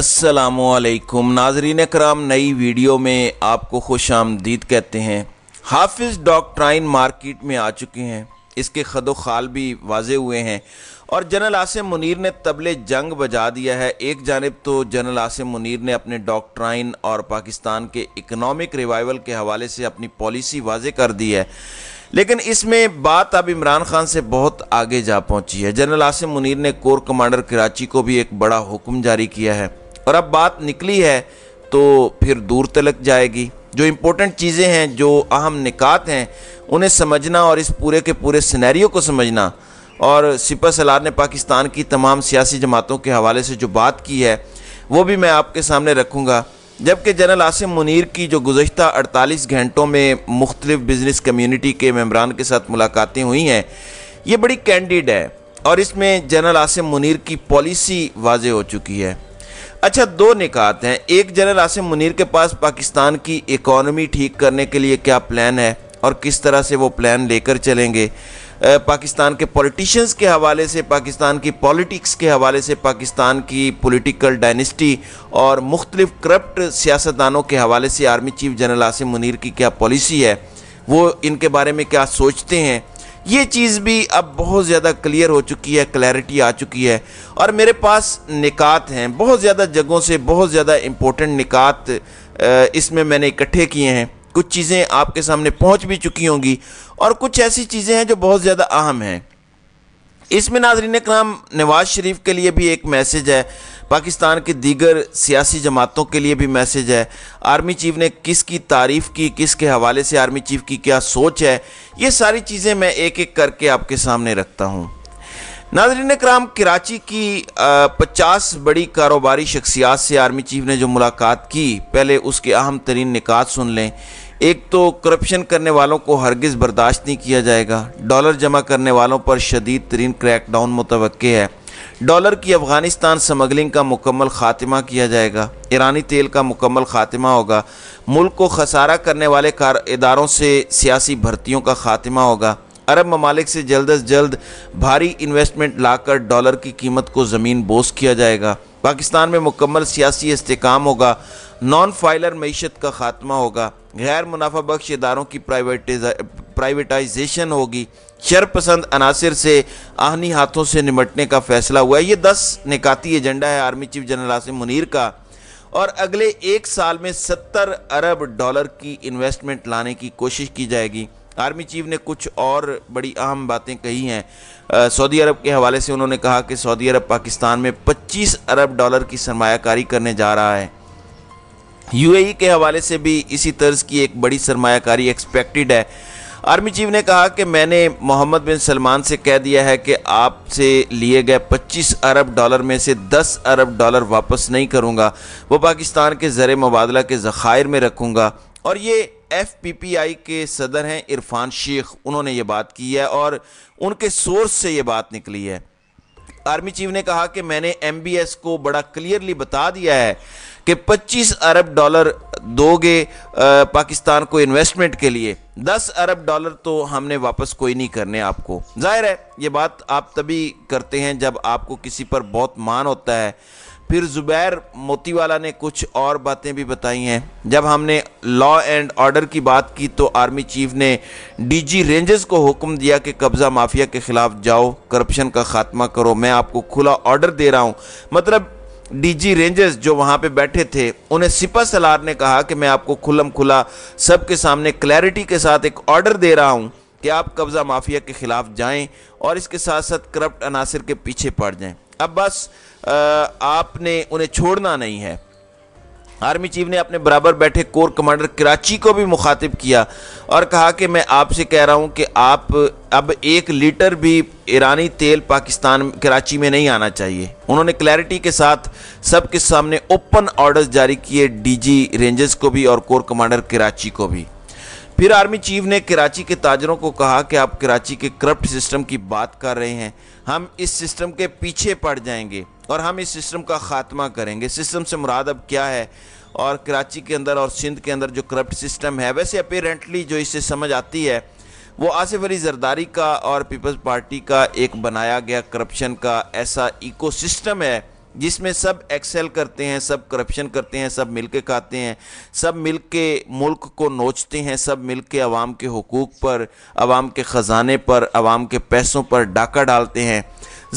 असलकुम नाजरीन कराम नई वीडियो में आपको खुश आमदीद कहते हैं हाफिज़ डॉक्ट्राइन मार्केट में आ चुके हैं इसके खदो खाल भी वाजे हुए हैं और जनरल आसिम मुनीर ने तबले जंग बजा दिया है एक जानब तो जनरल आसिम मुनीर ने अपने डॉक्ट्राइन और पाकिस्तान के इकनॉमिक रिवाइवल के हवाले से अपनी पॉलिसी वाजे कर दी है लेकिन इसमें बात अब इमरान खान से बहुत आगे जा पहुंची है जनरल आसिम मुनीर ने कोर कमांडर कराची को भी एक बड़ा हुक्म जारी किया है और अब बात निकली है तो फिर दूर तलक जाएगी जो इम्पोर्टेंट चीज़ें हैं जो अहम निकात हैं उन्हें समझना और इस पूरे के पूरे सिनेरियो को समझना और सिपा सलार ने पाकिस्तान की तमाम सियासी जमातों के हवाले से जो बात की है वो भी मैं आपके सामने रखूँगा जबकि जनरल आसिम मुनीर की जो गुज्त 48 घंटों में मुख्तलिफ बिज़नेस कम्यूनिटी के मम्बरान के साथ मुलाकातें हुई हैं ये बड़ी कैंडिड है और इसमें जनरल आसिम मुनीर की पॉलिसी वाज हो चुकी है अच्छा दो निकात हैं एक जनरल आसिम मुनीर के पास पाकिस्तान की इकोनॉमी ठीक करने के लिए क्या प्लान है और किस तरह से वो प्लान लेकर चलेंगे पाकिस्तान के पॉलिटिशियंस के हवाले से पाकिस्तान की पॉलिटिक्स के हवाले से पाकिस्तान की पॉलिटिकल डायनेस्टी और मुख्तलिफ करप्ट सियासतदानों के हवाले से army chief general Asim Munir की क्या पॉलिसी है वो इनके बारे में क्या सोचते हैं ये चीज़ भी अब बहुत ज़्यादा क्लियर हो चुकी है क्लैरिटी आ चुकी है और मेरे पास निकात हैं बहुत ज़्यादा जगहों से बहुत ज़्यादा इम्पोर्टेंट निकात इसमें मैंने इकट्ठे किए हैं कुछ चीज़ें आपके सामने पहुंच भी चुकी होंगी और कुछ ऐसी चीज़ें हैं जो बहुत ज़्यादा अहम हैं इसमें नाजरीन कराम नवाज शरीफ के लिए भी एक मैसेज है पाकिस्तान के दीगर सियासी जमातों के लिए भी मैसेज है आर्मी चीफ ने किसकी तारीफ़ की किसके हवाले से आर्मी चीफ की क्या सोच है ये सारी चीज़ें मैं एक एक करके आपके सामने रखता हूँ नाजरीन कराम कराची की पचास बड़ी कारोबारी शख्सियात से आर्मी चीफ ने जो मुलाकात की पहले उसके अहम तरीन निकात सुन लें एक तो करप्शन करने वालों को हरगज़ बर्दाश्त नहीं किया जाएगा डॉलर जमा करने वालों पर शदीद तरीन क्रैकडाउन मुतव है डॉलर की अफ़गानिस्तान समगलिंग का मुकम्मल ख़ात्मा किया जाएगा ईरानी तेल का मुकम्मल ख़ात्मा होगा मुल्क को खसारा करने वाले कार इदारों से सियासी भर्तियों का ख़ात्मा होगा अरब ममालिक से जल्द अज जल्द भारी इन्वेस्टमेंट लाकर डॉलर की कीमत को ज़मीन बोस किया जाएगा पाकिस्तान में मुकम्मल सियासी इसकाम होगा नॉन फाइलर मीशत का खात्मा होगा गैर मुनाफा बख्श इदारों की प्राइवेटाइजेशन होगी शरपसंद अनासर से आहनी हाथों से निमटने का फैसला हुआ ये दस निकाती एजेंडा है army chief general Asim Munir का और अगले एक साल में सत्तर अरब डॉलर की इन्वेस्टमेंट लाने की कोशिश की जाएगी आर्मी चीफ ने कुछ और बड़ी अहम बातें कही हैं सऊदी अरब के हवाले से उन्होंने कहा कि सऊदी अरब पाकिस्तान में 25 अरब डॉलर की सरमाकारी करने जा रहा है यूएई के हवाले से भी इसी तर्ज की एक बड़ी सरमाकारी एक्सपेक्टेड है आर्मी चीफ ने कहा कि मैंने मोहम्मद बिन सलमान से कह दिया है कि आपसे लिए गए 25 अरब डॉलर में से 10 अरब डॉलर वापस नहीं करूंगा वो पाकिस्तान के ज़र मुबादला के ज़ख़ायर में रखूंगा और ये एफ पी पी आई के सदर हैं इरफान शेख उन्होंने ये बात की है और उनके सोर्स से ये बात निकली है आर्मी चीफ ने कहा कि मैंने एम बी एस को बड़ा क्लियरली बता दिया है कि 25 अरब डॉलर दोगे पाकिस्तान को इन्वेस्टमेंट के लिए 10 अरब डॉलर तो हमने वापस कोई नहीं करने आपको जाहिर है ये बात आप तभी करते हैं जब आपको किसी पर बहुत मान होता है फिर ज़ुबैर मोतीवाला ने कुछ और बातें भी बताई हैं जब हमने लॉ एंड ऑर्डर की बात की तो आर्मी चीफ ने डीजी रेंजर्स को हुक्म दिया कि कब्ज़ा माफिया के ख़िलाफ़ जाओ करप्शन का खात्मा करो मैं आपको खुला ऑर्डर दे रहा हूँ मतलब डीजी रेंजर्स जो वहाँ पे बैठे थे उन्हें सिपा सलार ने कहा कि मैं आपको खुलम खुला के सामने क्लैरिटी के साथ एक ऑर्डर दे रहा हूँ कि आप कब्ज़ा माफिया के ख़िलाफ़ जाएँ और इसके साथ साथ करप्ट अनासर के पीछे पड़ जाएँ अब बस आपने उन्हें छोड़ना नहीं है आर्मी चीफ ने अपने बराबर बैठे कोर कमांडर कराची को भी मुखातिब किया और कहा कि मैं आपसे कह रहा हूं कि आप अब एक लीटर भी ईरानी तेल पाकिस्तान कराची में नहीं आना चाहिए उन्होंने क्लैरिटी के साथ सबके सामने ओपन ऑर्डर्स जारी किए डीजी रेंजर्स को भी और कोर कमांडर कराची को भी फिर आर्मी चीफ ने कराची के ताजरों को कहा कि आप कराची के करप्ट सिस्टम की बात कर रहे हैं हम इस सिस्टम के पीछे पड़ जाएंगे और हम इस सिस्टम का ख़ात्मा करेंगे सिस्टम से मुराद अब क्या है और कराची के अंदर और सिंध के अंदर जो करप्ट सिस्टम है वैसे अपेरेंटली जो इससे समझ आती है वो आसिफ अली जरदारी का और पीपल्स पार्टी का एक बनाया गया करप्शन का ऐसा इकोसिस्टम है जिसमें सब एक्सेल करते हैं सब करप्शन करते हैं सब मिल के खाते हैं सब मिल के मुल्क को नोचते हैं सब मिल के आवाम के हकूक़ पर आवाम के ख़जाने पर आवाम के पैसों पर डाका डालते हैं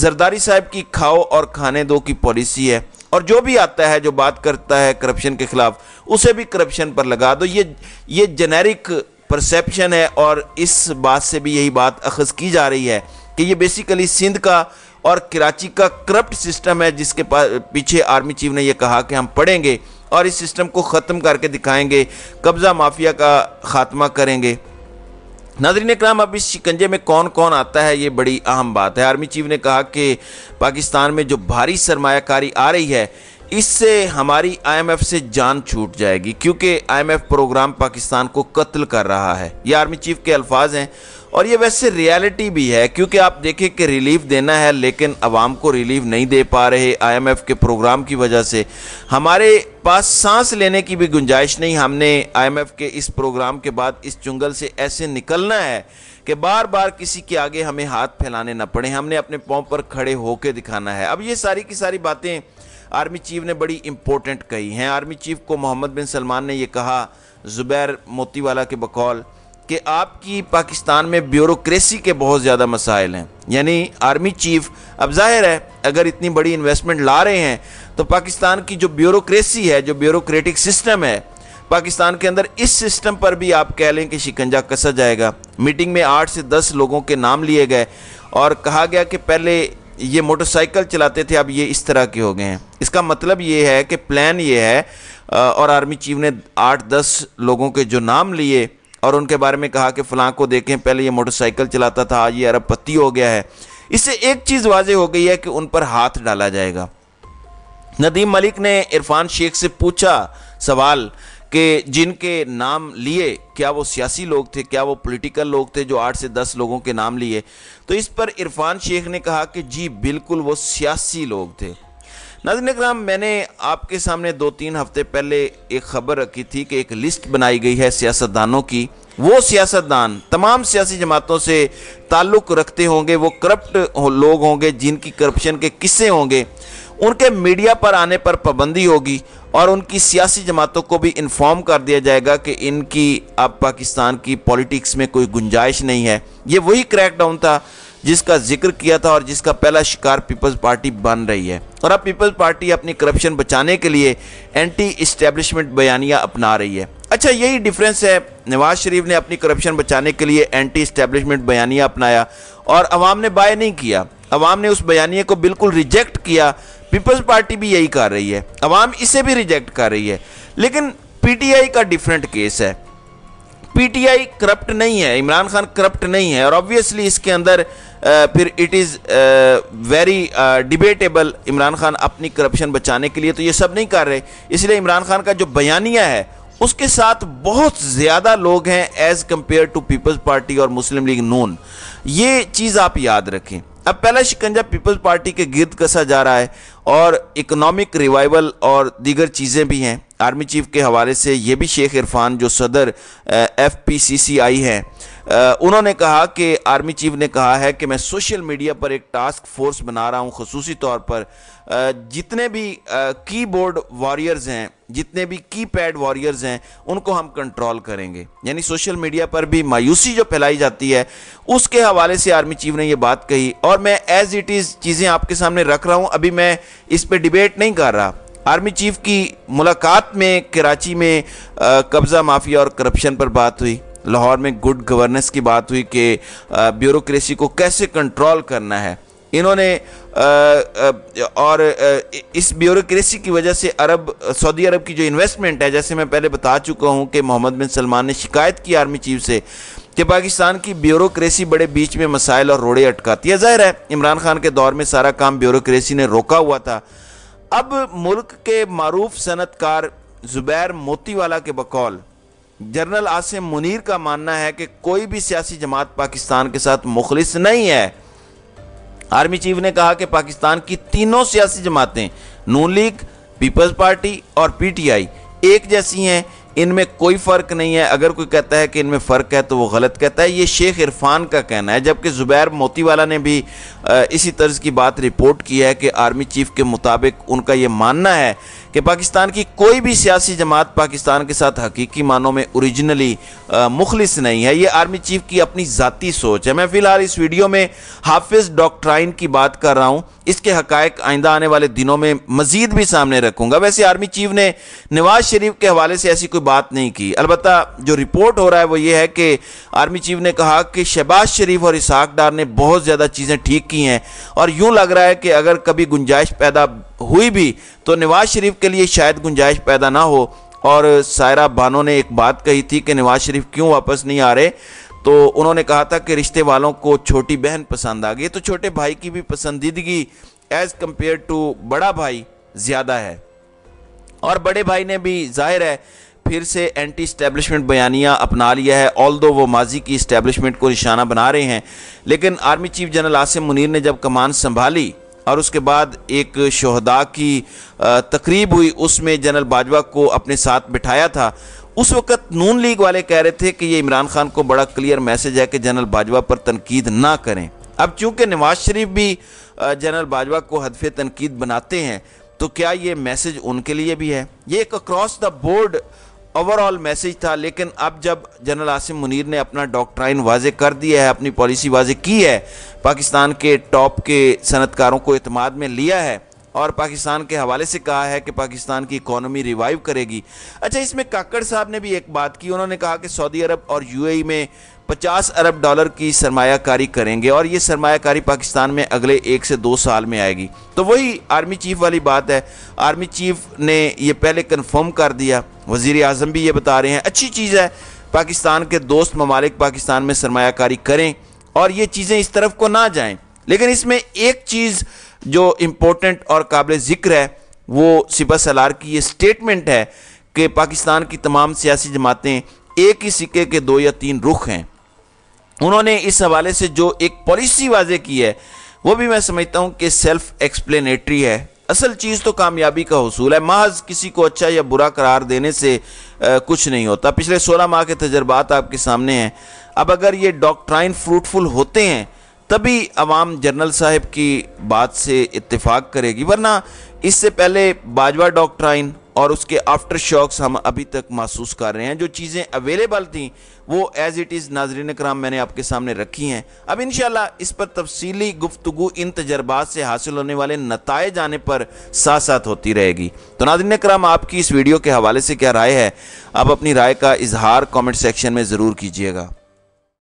जरदारी साहब की खाओ और खाने दो की पॉलिसी है और जो भी आता है जो बात करता है करप्शन के खिलाफ उसे भी करप्शन पर लगा दो ये ये जेनेरिक परसेप्शन है और इस बात से भी यही बात अखज़ की जा रही है कि ये बेसिकली सिंध का और कराची का करप्ट सिस्टम है जिसके पीछे आर्मी चीफ ने यह कहा कि हम पढ़ेंगे और इस सिस्टम को ख़त्म करके दिखाएंगे कब्ज़ा माफिया का खात्मा करेंगे नादरीन कराम अब इस शिकंजे में कौन कौन आता है ये बड़ी अहम बात है आर्मी चीफ ने कहा कि पाकिस्तान में जो भारी सरमाकारी आ रही है इससे हमारी आईएमएफ से जान छूट जाएगी क्योंकि आईएमएफ प्रोग्राम पाकिस्तान को कत्ल कर रहा है ये आर्मी चीफ के अल्फाज हैं और ये वैसे रियलिटी भी है क्योंकि आप देखें कि रिलीफ देना है लेकिन आवाम को रिलीफ नहीं दे पा रहे आईएमएफ के प्रोग्राम की वजह से हमारे पास सांस लेने की भी गुंजाइश नहीं हमने आईएमएफ के इस प्रोग्राम के बाद इस चुंगल से ऐसे निकलना है कि बार बार किसी के आगे हमें हाथ फैलाने ना पड़े हमने अपने पाँव पर खड़े होकर दिखाना है अब ये सारी की सारी बातें आर्मी चीफ ने बड़ी इंपॉर्टेंट कही हैं आर्मी चीफ को मोहम्मद बिन सलमान ने यह कहा ज़ुबैर मोतीवाला के बकौल कि आपकी पाकिस्तान में ब्यूरोक्रेसी के बहुत ज़्यादा मसाइल हैं यानी आर्मी चीफ अब जाहिर है अगर इतनी बड़ी इन्वेस्टमेंट ला रहे हैं तो पाकिस्तान की जो ब्यूरोक्रेसी है जो ब्यूरोक्रेटिक सिस्टम है पाकिस्तान के अंदर इस सिस्टम पर भी आप कह लें कि शिकंजा कसा जाएगा मीटिंग में आठ से दस लोगों के नाम लिए गए और कहा गया कि पहले ये मोटरसाइकिल चलाते थे अब ये इस तरह के हो गए हैं इसका मतलब ये है कि प्लान ये है और आर्मी चीफ ने आठ दस लोगों के जो नाम लिए और उनके बारे में कहा कि फलां को देखें पहले ये मोटरसाइकिल चलाता था आज ये अरबपति हो गया है इससे एक चीज़ वाजे हो गई है कि उन पर हाथ डाला जाएगा नदीम मलिक ने इरफान शेख से पूछा सवाल कि जिनके नाम लिए क्या वो सियासी लोग थे क्या वो पॉलिटिकल लोग थे जो आठ से दस लोगों के नाम लिए तो इस पर इरफान शेख ने कहा कि जी बिल्कुल वो सियासी लोग थे नाजन कराम मैंने आपके सामने दो तीन हफ्ते पहले एक खबर रखी थी कि एक लिस्ट बनाई गई है सियासतदानों की वो सियासतदान तमाम सियासी जमातों से ताल्लुक़ रखते होंगे वो करप्ट लोग होंगे जिनकी करप्शन के किस्से होंगे उनके मीडिया पर आने पर पाबंदी होगी और उनकी सियासी जमातों को भी इन्फॉर्म कर दिया जाएगा कि इनकी अब पाकिस्तान की पॉलिटिक्स में कोई गुंजाइश नहीं है ये वही क्रैकडाउन था जिसका जिक्र किया था और जिसका पहला शिकार पीपल्स पार्टी बन रही है और अब पीपल्स पार्टी अपनी करप्शन बचाने के लिए एंटी इस्टेब्लिशमेंट बयानिया अपना रही है अच्छा यही डिफरेंस है नवाज शरीफ ने अपनी करप्शन बचाने के लिए एंटी इस्टेब्लिशमेंट बयानिया अपनाया और अवाम ने बाय नहीं किया अवाम ने उस बयानिए को बिल्कुल रिजेक्ट किया पीपल्स पार्टी भी यही कर रही है अवाम इसे भी रिजेक्ट कर रही है लेकिन पीटीआई का डिफरेंट केस है पीटीआई करप्ट नहीं है इमरान खान करप्ट नहीं है और ऑब्वियसली इसके अंदर फिर it is very debatable Imran Khan अपनी करप्शन बचाने के लिए तो ये सब नहीं कर रहे इसलिए इमरान खान का जो बयानिया है उसके साथ बहुत ज़्यादा लोग हैं as compare to Peoples Party और मुस्लिम लीग नून ये चीज़ आप याद रखें अब पहला शिकंजा पीपल्स पार्टी के गिर्द कसा जा रहा है और इकोनॉमिक रिवाइवल और दीगर चीज़ें भी हैं आर्मी चीफ के हवाले से ये भी शेख इरफान जो सदर एफ पी सी सी आई हैं उन्होंने कहा कि आर्मी चीफ ने कहा है कि मैं सोशल मीडिया पर एक टास्क फोर्स बना रहा हूँ खसूसी तौर पर जितने भी कीबोर्ड वॉरियर्स हैं जितने भी की पैड वॉरियर्स हैं उनको हम कंट्रोल करेंगे यानी सोशल मीडिया पर भी मायूसी जो फैलाई जाती है उसके हवाले से आर्मी चीफ ने ये बात कही और मैं एज इट इज़ चीज़ें आपके सामने रख रहा हूँ अभी मैं इस पर डिबेट नहीं कर रहा आर्मी चीफ की मुलाकात में कराची में कब्ज़ा माफिया और करप्शन पर बात हुई लाहौर में गुड गवर्नेंस की बात हुई कि ब्यूरोक्रेसी को कैसे कंट्रोल करना है इन्होंने और इस ब्यूरोक्रेसी की वजह से अरब सऊदी अरब की जो इन्वेस्टमेंट है जैसे मैं पहले बता चुका हूँ कि मोहम्मद बिन सलमान ने शिकायत की आर्मी चीफ से कि पाकिस्तान की ब्यूरोक्रेसी बड़े बीच में मसाइल और रोड़े अटकाती है जाहिर है इमरान खान के दौर में सारा काम ब्यूरोक्रेसी ने रोका हुआ था अब मुल्क के मरूफ सनतकार ज़ुबैर मोतीवाला के बकौल जनरल आसिम मुनीर का मानना है कि कोई भी सियासी जमात पाकिस्तान के साथ मुखलिस नहीं है आर्मी चीफ ने कहा कि पाकिस्तान की तीनों सियासी जमातें नून लीग पीपल्स पार्टी और पीटीआई एक जैसी हैं इनमें कोई फ़र्क नहीं है अगर कोई कहता है कि इनमें फ़र्क है तो वो गलत कहता है ये शेख इरफान का कहना है जबकि ज़ुबैर मोतीवाला ने भी इसी तर्ज की बात रिपोर्ट की है कि आर्मी चीफ़ के मुताबिक उनका ये मानना है कि पाकिस्तान की कोई भी सियासी जमात पाकिस्तान के साथ हकीकी मानों में ओरिजिनली मुखलिस नहीं है ये आर्मी चीफ की अपनी ज़ाती सोच है मैं फ़िलहाल इस वीडियो में हाफिज़ डॉक्ट्राइन की बात कर रहा हूँ इसके हकायक आइंदा आने वाले दिनों में मजीद भी सामने रखूंगा वैसे आर्मी चीफ ने नवाज शरीफ के हवाले से ऐसी कोई बात नहीं की अलबत् जो रिपोर्ट हो रहा है वो ये है कि आर्मी चीफ ने कहा कि शहबाज शरीफ और इसहाक डार ने बहुत ज़्यादा चीज़ें ठीक की हैं और यूँ लग रहा है कि अगर कभी गुंजाइश पैदा हुई भी तो नवाज शरीफ इसके लिए शायद गुंजाइश पैदा ना हो और सायरा बानो ने एक बात कही थी कि नवाज शरीफ क्यों वापस नहीं आ रहे तो उन्होंने कहा था कि रिश्ते वालों को छोटी बहन पसंद आ गई तो छोटे भाई की भी पसंदीदगी एज़ कम्पेयर टू बड़ा भाई ज़्यादा है और बड़े भाई ने भी जाहिर है फिर से एंटी इस्टेब्लिशमेंट बयानिया अपना लिया है ऑल दो वो माजी की इस्टेबलिशमेंट को निशाना बना रहे हैं लेकिन army chief general Asim Munir ने जब कमान संभाली और उसके बाद एक शहदा की तकरीब हुई उसमें जनरल बाजवा को अपने साथ बिठाया था उस वक़्त नून लीग वाले कह रहे थे कि ये इमरान खान को बड़ा क्लियर मैसेज है कि जनरल बाजवा पर तनकीद ना करें अब चूंकि नवाज शरीफ भी जनरल बाजवा को हदफ तनकीद बनाते हैं तो क्या ये मैसेज उनके लिए भी है ये एक across the board overall message था लेकिन अब जब जनरल आसिम मुनीर ने अपना डॉक्ट्राइन वाजे कर दिया है अपनी पॉलिसी वाजे की है पाकिस्तान के टॉप के सनतकारों को अतमाद में लिया है और पाकिस्तान के हवाले से कहा है कि पाकिस्तान की इकोनॉमी रिवाइव करेगी अच्छा इसमें काकड़ साहब ने भी एक बात की उन्होंने कहा कि सऊदी अरब और यूएई e में पचास अरब डॉलर की सरमाकारी करेंगे और ये सरमाकारी पाकिस्तान में अगले एक से दो साल में आएगी तो वही आर्मी चीफ वाली बात है आर्मी चीफ ने ये पहले कन्फर्म कर दिया वज़ी अजम भी ये बता रहे हैं अच्छी चीज़ है पाकिस्तान के दोस्त ममालिक पाकिस्तान में सरमाकारी करें और ये चीज़ें इस तरफ को ना जाएं लेकिन इसमें एक चीज़ जो इम्पोर्टेंट और काबिल ज़िक्र है वो सिपा सलार की ये स्टेटमेंट है कि पाकिस्तान की तमाम सियासी जमातें एक ही सिक्के के दो या तीन रुख हैं उन्होंने इस हवाले से जो एक पॉलिसी वाजे की है वो भी मैं समझता हूँ कि सेल्फ एक्सप्लेनेटरी है असल चीज़ तो कामयाबी का हसूल है महज किसी को अच्छा या बुरा करार देने से आ, कुछ नहीं होता पिछले सोलह माह के तजर्बात आपके सामने हैं अब अगर ये डॉक्ट्राइन फ्रूटफुल होते हैं तभी अवाम जनरल साहब की बात से इत्तेफाक करेगी वरना इससे पहले बाजवा डॉक्ट्राइन और उसके आफ्टर शॉक्स हम अभी तक महसूस कर रहे हैं जो चीज़ें अवेलेबल थी वो एज़ इट इज़ नाजरन कराम मैंने आपके सामने रखी हैं अब इन इस पर तफसीली गुफ्तु इन तजर्बात से हासिल होने वाले नतज आने पर साथ साथ होती रहेगी तो नाजरन कराम आपकी इस वीडियो के हवाले से क्या राय है आप अपनी राय का इजहार कॉमेंट सेक्शन में ज़रूर कीजिएगा